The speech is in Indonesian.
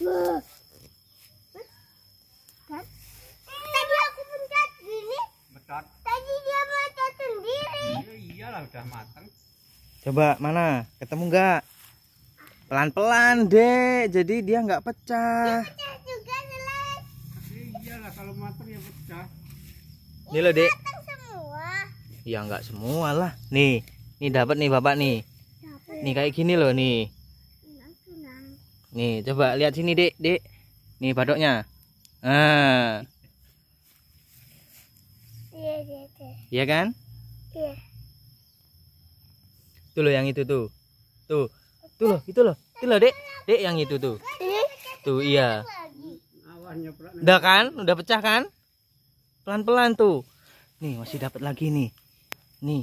Kan? Tadi aku pencet gini. Betot. Tadi dia macet sendiri. Iya iyalah udah matang. Coba mana? Ketemu nggak? Pelan-pelan deh, jadi dia nggak pecah. Dia pecah juga jelas. Iya, iyalah kalau matang ya pecah. Ini loh dek. Ya nggak semualah Nih, nih dapat nih bapak nih. Dapet. Nih kayak gini loh nih. Nih, coba lihat sini, Dek, Dek. Nih badoknya. Ah. Iya, iya, iya. iya kan? Iya. Tuh loh yang itu tuh. Tuh. Tuh loh, itu loh. Itu loh, Dek. Dek yang itu tuh. Iya. Tuh, iya. Udah kan? Udah pecah kan? Pelan-pelan tuh. Nih, masih dapat lagi nih. Nih.